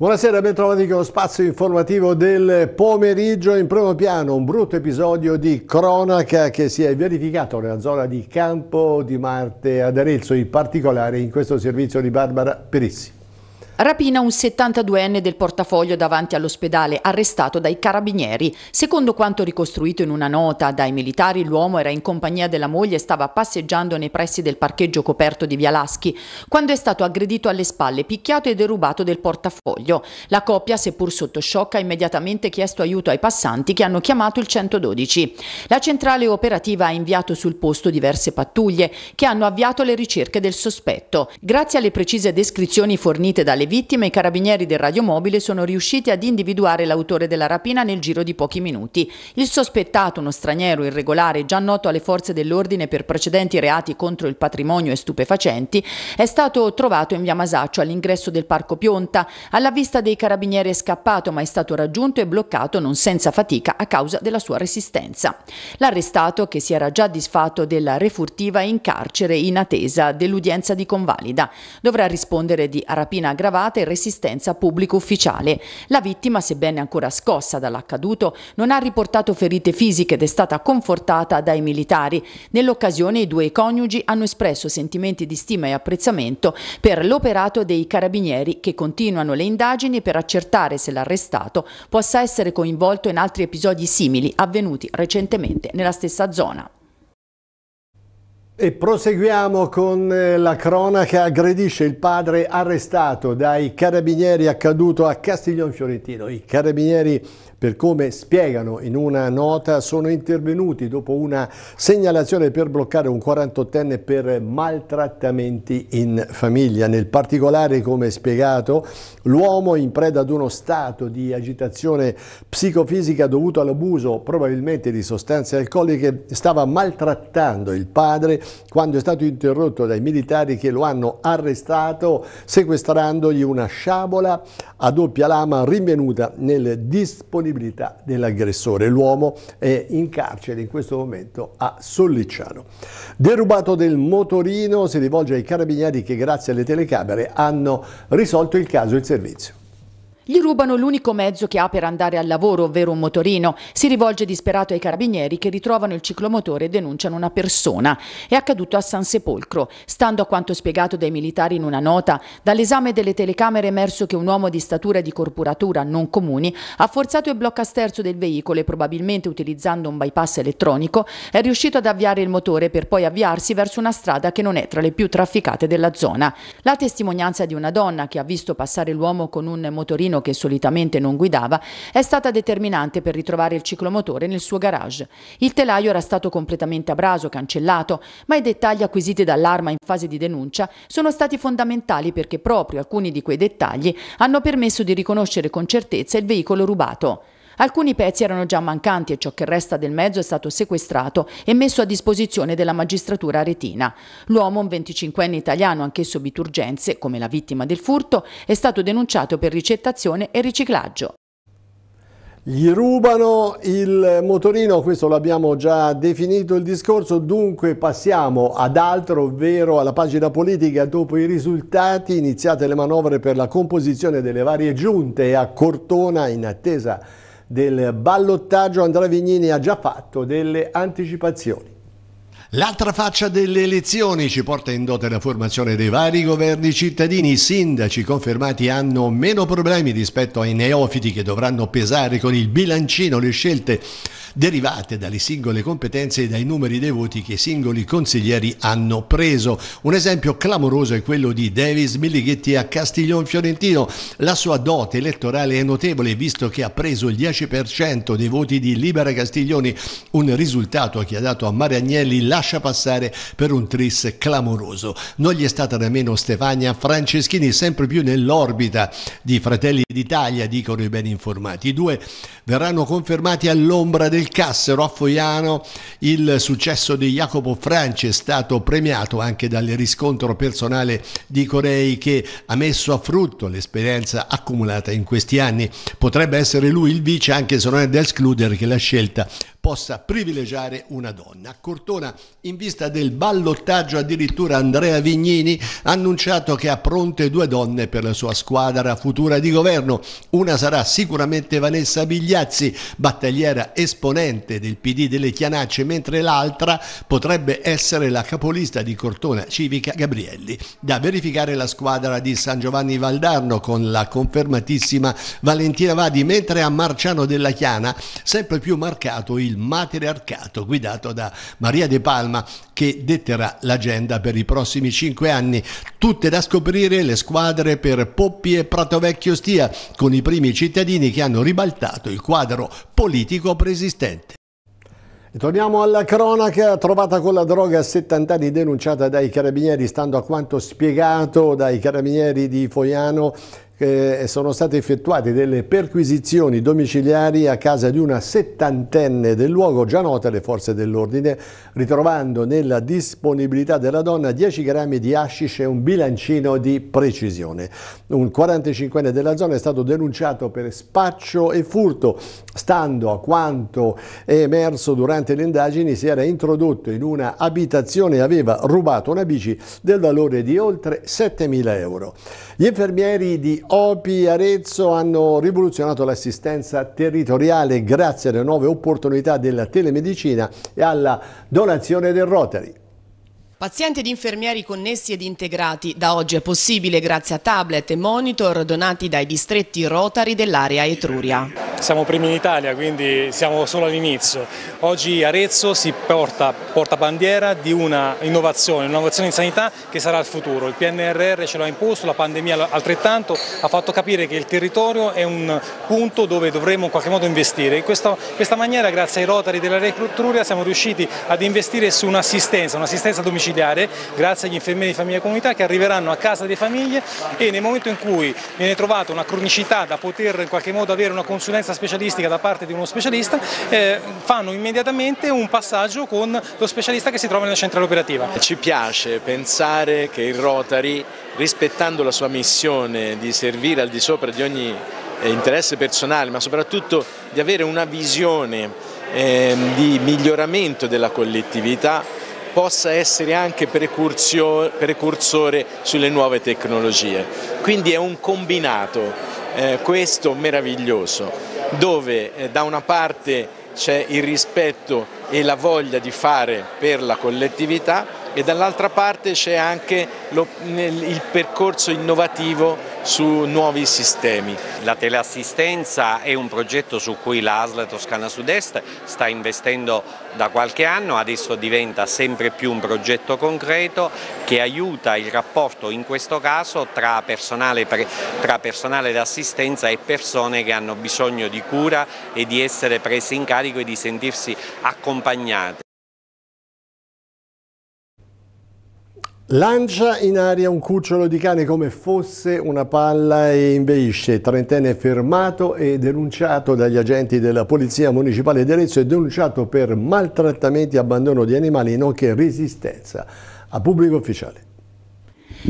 Buonasera, ben trovati con lo spazio informativo del pomeriggio. In primo piano un brutto episodio di cronaca che si è verificato nella zona di Campo di Marte ad Arezzo, in particolare in questo servizio di Barbara Perissi. Rapina un 72enne del portafoglio davanti all'ospedale, arrestato dai carabinieri. Secondo quanto ricostruito in una nota dai militari, l'uomo era in compagnia della moglie e stava passeggiando nei pressi del parcheggio coperto di Via Laschi, quando è stato aggredito alle spalle, picchiato e derubato del portafoglio. La coppia, seppur sotto shock, ha immediatamente chiesto aiuto ai passanti che hanno chiamato il 112. La centrale operativa ha inviato sul posto diverse pattuglie che hanno avviato le ricerche del sospetto. Grazie alle precise descrizioni fornite dalle vittime, i carabinieri del radiomobile sono riusciti ad individuare l'autore della rapina nel giro di pochi minuti. Il sospettato, uno straniero irregolare già noto alle forze dell'ordine per precedenti reati contro il patrimonio e stupefacenti, è stato trovato in via Masaccio all'ingresso del Parco Pionta. Alla vista dei carabinieri è scappato ma è stato raggiunto e bloccato non senza fatica a causa della sua resistenza. L'arrestato, che si era già disfatto della refurtiva, è in carcere in attesa dell'udienza di convalida. Dovrà rispondere di rapina aggravata aggravata e resistenza pubblico ufficiale. La vittima, sebbene ancora scossa dall'accaduto, non ha riportato ferite fisiche ed è stata confortata dai militari. Nell'occasione i due coniugi hanno espresso sentimenti di stima e apprezzamento per l'operato dei carabinieri che continuano le indagini per accertare se l'arrestato possa essere coinvolto in altri episodi simili avvenuti recentemente nella stessa zona. E proseguiamo con eh, la cronaca, aggredisce il padre arrestato dai carabinieri accaduto a Castiglione Fiorentino. I carabinieri, per come spiegano in una nota, sono intervenuti dopo una segnalazione per bloccare un 48enne per maltrattamenti in famiglia. Nel particolare, come spiegato, l'uomo in preda ad uno stato di agitazione psicofisica dovuto all'abuso probabilmente di sostanze alcoliche stava maltrattando il padre quando è stato interrotto dai militari che lo hanno arrestato sequestrandogli una sciabola a doppia lama rinvenuta nelle disponibilità dell'aggressore. L'uomo è in carcere in questo momento a Sollicciano. Derubato del motorino si rivolge ai carabinieri che grazie alle telecamere hanno risolto il caso e il servizio. Gli rubano l'unico mezzo che ha per andare al lavoro, ovvero un motorino. Si rivolge disperato ai carabinieri che ritrovano il ciclomotore e denunciano una persona. È accaduto a San Sepolcro. Stando a quanto spiegato dai militari in una nota, dall'esame delle telecamere è emerso che un uomo di statura e di corporatura non comuni ha forzato il blocco a sterzo del veicolo e probabilmente utilizzando un bypass elettronico è riuscito ad avviare il motore per poi avviarsi verso una strada che non è tra le più trafficate della zona. La testimonianza di una donna che ha visto passare l'uomo con un motorino Valentino, che solitamente non guidava, è stata determinante per ritrovare il ciclomotore nel suo garage. Il telaio era stato completamente abraso, cancellato, ma i dettagli acquisiti dall'arma in fase di denuncia sono stati fondamentali perché proprio alcuni di quei dettagli hanno permesso di riconoscere con certezza il veicolo rubato. Alcuni pezzi erano già mancanti e ciò che resta del mezzo è stato sequestrato e messo a disposizione della magistratura aretina. L'uomo, un 25enne italiano, anch'esso biturgenze, come la vittima del furto, è stato denunciato per ricettazione e riciclaggio. Gli rubano il motorino, questo l'abbiamo già definito il discorso, dunque passiamo ad altro, ovvero alla pagina politica. Dopo i risultati iniziate le manovre per la composizione delle varie giunte a Cortona in attesa del ballottaggio Andrea Vignini ha già fatto delle anticipazioni. L'altra faccia delle elezioni ci porta in dote la formazione dei vari governi cittadini. I sindaci confermati hanno meno problemi rispetto ai neofiti che dovranno pesare con il bilancino le scelte derivate dalle singole competenze e dai numeri dei voti che i singoli consiglieri hanno preso. Un esempio clamoroso è quello di Davis Milighetti a Castiglione Fiorentino. La sua dote elettorale è notevole visto che ha preso il 10% dei voti di Libera Castiglioni, un risultato che ha dato a Maragnelli lascia passare per un tris clamoroso. Non gli è stata da meno Stefania Franceschini sempre più nell'orbita di Fratelli d'Italia, dicono i ben informati. I due verranno confermati all'ombra del cassero a Foiano. Il successo di Jacopo Franci è stato premiato anche dal riscontro personale di Corei che ha messo a frutto l'esperienza accumulata in questi anni. Potrebbe essere lui il vice anche se non è da escludere che la scelta possa privilegiare una donna. A Cortona, in vista del ballottaggio, addirittura Andrea Vignini ha annunciato che ha pronte due donne per la sua squadra futura di governo. Una sarà sicuramente Vanessa Bigliani Migliazzi, battagliera esponente del PD delle Chianacce, mentre l'altra potrebbe essere la capolista di Cortona Civica Gabrielli. Da verificare la squadra di San Giovanni Valdarno con la confermatissima Valentina Vadi, mentre a Marciano della Chiana sempre più marcato il matriarcato guidato da Maria De Palma che detterà l'agenda per i prossimi cinque anni. Tutte da scoprire le squadre per Poppi e Pratovecchio Stia con i primi cittadini che hanno ribaltato il quadro politico preesistente. Torniamo alla cronaca, trovata con la droga a 70 anni denunciata dai carabinieri, stando a quanto spiegato dai carabinieri di Foiano, eh, sono state effettuate delle perquisizioni domiciliari a casa di una settantenne del luogo già nota alle forze dell'ordine, ritrovando nella disponibilità della donna 10 grammi di hashish e un bilancino di precisione. Un 45enne della zona è stato denunciato per spaccio e furto. Stando a quanto è emerso durante le indagini, si era introdotto in una abitazione e aveva rubato una bici del valore di oltre 7.000 euro. Gli infermieri di OPI Arezzo hanno rivoluzionato l'assistenza territoriale grazie alle nuove opportunità della telemedicina e alla donazione del Rotary. Pazienti ed infermieri connessi ed integrati da oggi è possibile grazie a tablet e monitor donati dai distretti rotari dell'area Etruria. Siamo primi in Italia quindi siamo solo all'inizio. Oggi Arezzo si porta, porta bandiera di una innovazione, un'innovazione in sanità che sarà il futuro. Il PNRR ce l'ha imposto, la pandemia altrettanto, ha fatto capire che il territorio è un punto dove dovremo in qualche modo investire. In questa, questa maniera grazie ai rotari dell'area Etruria siamo riusciti ad investire su un'assistenza, un'assistenza domiciliare domiciliare grazie agli infermieri di famiglia e comunità che arriveranno a casa delle famiglie e nel momento in cui viene trovata una cronicità da poter in qualche modo avere una consulenza specialistica da parte di uno specialista, eh, fanno immediatamente un passaggio con lo specialista che si trova nella centrale operativa. Ci piace pensare che il Rotary, rispettando la sua missione di servire al di sopra di ogni eh, interesse personale, ma soprattutto di avere una visione eh, di miglioramento della collettività, possa essere anche precursore sulle nuove tecnologie. Quindi è un combinato, eh, questo meraviglioso, dove eh, da una parte c'è il rispetto e la voglia di fare per la collettività e dall'altra parte c'è anche lo, nel, il percorso innovativo su nuovi sistemi. La teleassistenza è un progetto su cui la ASL Toscana Sud-Est sta investendo da qualche anno, adesso diventa sempre più un progetto concreto che aiuta il rapporto in questo caso tra personale, tra personale d'assistenza e persone che hanno bisogno di cura e di essere prese in carico e di sentirsi accompagnate accompagnate. Lancia in aria un cucciolo di cane come fosse una palla e inveisce. Trentenne fermato e denunciato dagli agenti della Polizia Municipale di Arezzo e denunciato per maltrattamenti, abbandono di animali, nonché resistenza a pubblico ufficiale.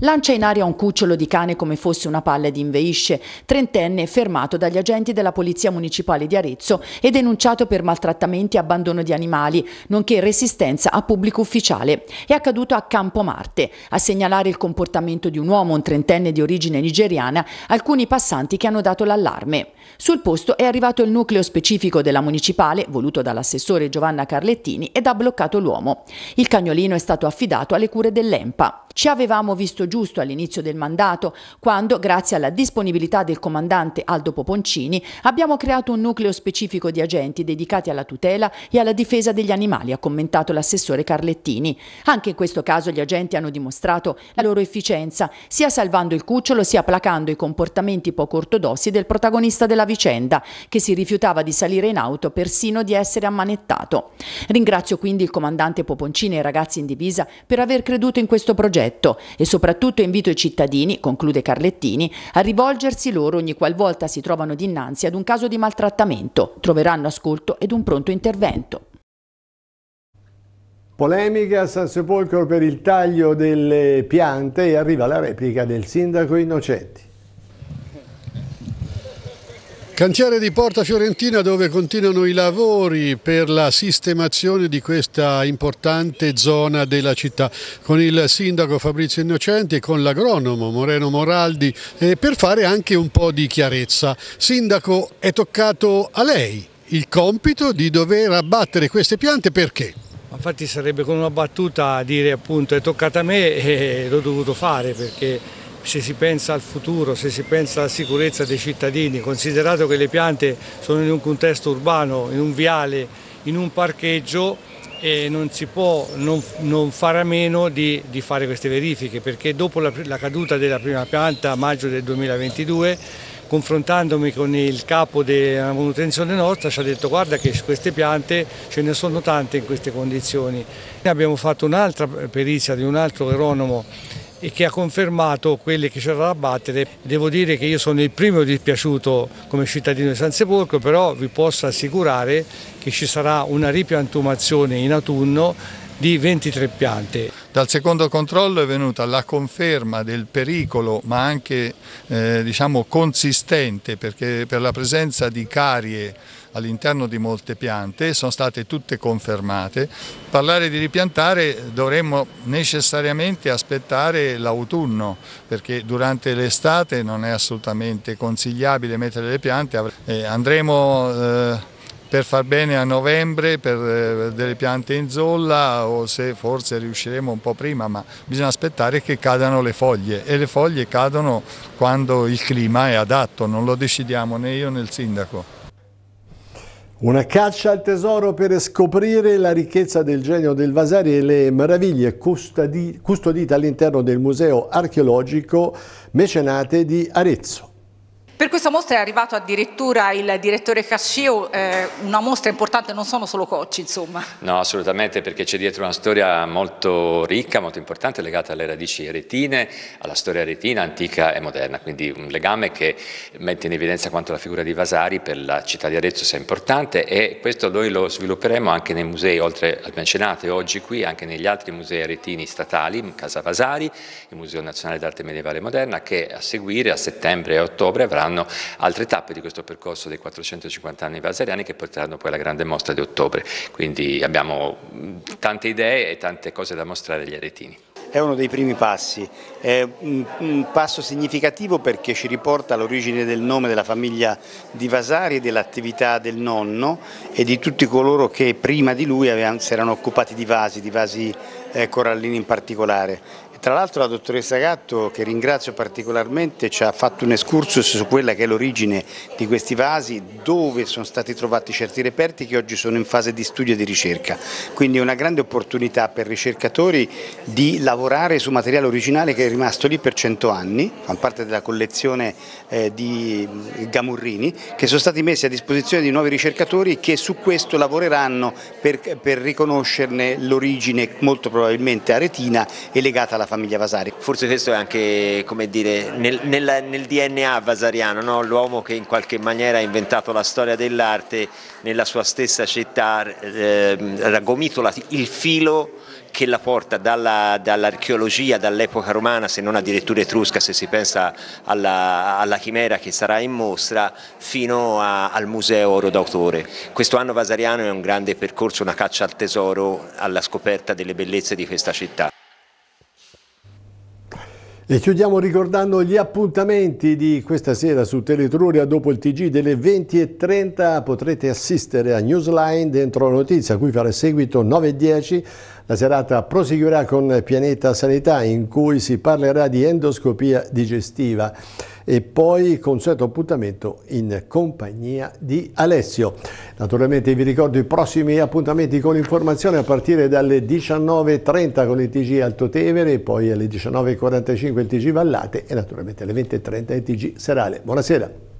Lancia in aria un cucciolo di cane come fosse una palla ed inveisce. Trentenne fermato dagli agenti della Polizia Municipale di Arezzo e denunciato per maltrattamenti e abbandono di animali, nonché resistenza a pubblico ufficiale. È accaduto a Campomarte. A segnalare il comportamento di un uomo, un trentenne di origine nigeriana, alcuni passanti che hanno dato l'allarme. Sul posto è arrivato il nucleo specifico della Municipale, voluto dall'assessore Giovanna Carlettini, ed ha bloccato l'uomo. Il cagnolino è stato affidato alle cure dell'EMPA. Ci avevamo visto giusto all'inizio del mandato, quando, grazie alla disponibilità del comandante Aldo Poponcini, abbiamo creato un nucleo specifico di agenti dedicati alla tutela e alla difesa degli animali, ha commentato l'assessore Carlettini. Anche in questo caso gli agenti hanno dimostrato la loro efficienza, sia salvando il cucciolo sia placando i comportamenti poco ortodossi del protagonista della vicenda, che si rifiutava di salire in auto persino di essere ammanettato. Ringrazio quindi il comandante Poponcini e i ragazzi in divisa per aver creduto in questo progetto progetto e soprattutto invito i cittadini, conclude Carlettini, a rivolgersi loro ogni qualvolta si trovano dinanzi ad un caso di maltrattamento. Troveranno ascolto ed un pronto intervento. Polemica a San Sepolcro per il taglio delle piante e arriva la replica del sindaco Innocenti. Cantiere di Porta Fiorentina dove continuano i lavori per la sistemazione di questa importante zona della città con il sindaco Fabrizio Innocenti e con l'agronomo Moreno Moraldi eh, per fare anche un po' di chiarezza. Sindaco è toccato a lei il compito di dover abbattere queste piante perché? Infatti sarebbe con una battuta dire appunto è toccata a me e l'ho dovuto fare perché se si pensa al futuro, se si pensa alla sicurezza dei cittadini, considerato che le piante sono in un contesto urbano, in un viale, in un parcheggio, e non si può non, non fare a meno di, di, fare queste verifiche perché dopo la, la caduta della prima pianta a maggio del 2022 confrontandomi con il capo della manutenzione nostra ci ha detto guarda che queste piante ce ne sono tante in queste condizioni. Abbiamo fatto un'altra perizia di un altro agronomo e che ha confermato quelle che c'erano da battere. Devo dire che io sono il primo dispiaciuto come cittadino di San Sepolcro, però vi posso assicurare che ci sarà una ripiantumazione in autunno di 23 piante. Dal secondo controllo è venuta la conferma del pericolo ma anche eh, diciamo consistente perché per la presenza di carie all'interno di molte piante, sono state tutte confermate. Parlare di ripiantare dovremmo necessariamente aspettare l'autunno perché durante l'estate non è assolutamente consigliabile mettere le piante, eh, andremo... Eh, per far bene a novembre per eh, delle piante in zolla o se forse riusciremo un po' prima, ma bisogna aspettare che cadano le foglie e le foglie cadono quando il clima è adatto, non lo decidiamo né io né il sindaco. Una caccia al tesoro per scoprire la ricchezza del genio del Vasari e le meraviglie custodite all'interno del museo archeologico mecenate di Arezzo. Per questa mostra è arrivato addirittura il direttore Cascio, eh, una mostra importante, non sono solo cocci insomma. No, assolutamente perché c'è dietro una storia molto ricca, molto importante, legata alle radici retine, alla storia retina antica e moderna, quindi un legame che mette in evidenza quanto la figura di Vasari per la città di Arezzo sia importante e questo noi lo svilupperemo anche nei musei, oltre al Mencenate oggi qui, anche negli altri musei aretini statali, Casa Vasari, il Museo Nazionale d'Arte Medievale e Moderna, che a seguire a settembre e ottobre avranno saranno altre tappe di questo percorso dei 450 anni vasariani che porteranno poi alla grande mostra di ottobre. Quindi abbiamo tante idee e tante cose da mostrare agli aretini è uno dei primi passi, è un, passo significativo perché ci riporta all'origine del nome della famiglia di Vasari e dell'attività del nonno e di tutti coloro che prima di lui si erano occupati di vasi, di vasi eh, corallini in particolare tra l'altro la dottoressa Gatto, che ringrazio particolarmente, ci ha fatto un excursus su quella che è l'origine di questi vasi, dove sono stati trovati certi reperti che oggi sono in fase di studio e di ricerca. Quindi è una grande opportunità per ricercatori di lavorare su materiale originale che è rimasto lì per cento anni, fa parte della collezione eh, di eh, Gamurrini, che sono stati messi a disposizione di nuovi ricercatori che su questo lavoreranno per, per riconoscerne l'origine molto probabilmente aretina e legata alla famiglia Vasari. Forse questo è anche come dire, nel, nel, nel DNA vasariano, no? l'uomo che in qualche maniera ha inventato la storia dell'arte nella sua stessa città, eh, ragomitola il filo che la porta dalla, dall'archeologia, dall'epoca romana, se non addirittura etrusca, se si pensa alla, alla chimera che sarà in mostra, fino a, al Museo Oro d'autore. Questo anno vasariano è un grande percorso, una caccia al tesoro, alla scoperta delle bellezze di questa città. E chiudiamo ricordando gli appuntamenti di questa sera su Teletruria dopo il TG delle 20.30 potrete assistere a Newsline dentro Notizia a cui fare seguito 9.10 la serata proseguirà con Pianeta Sanità in cui si parlerà di endoscopia digestiva e poi concerto appuntamento in compagnia di Alessio. Naturalmente vi ricordo i prossimi appuntamenti con informazione a partire dalle 19.30 con il TG Alto Tevere, poi alle 19.45 il TG Vallate e naturalmente alle 20.30 il TG Serale. Buonasera.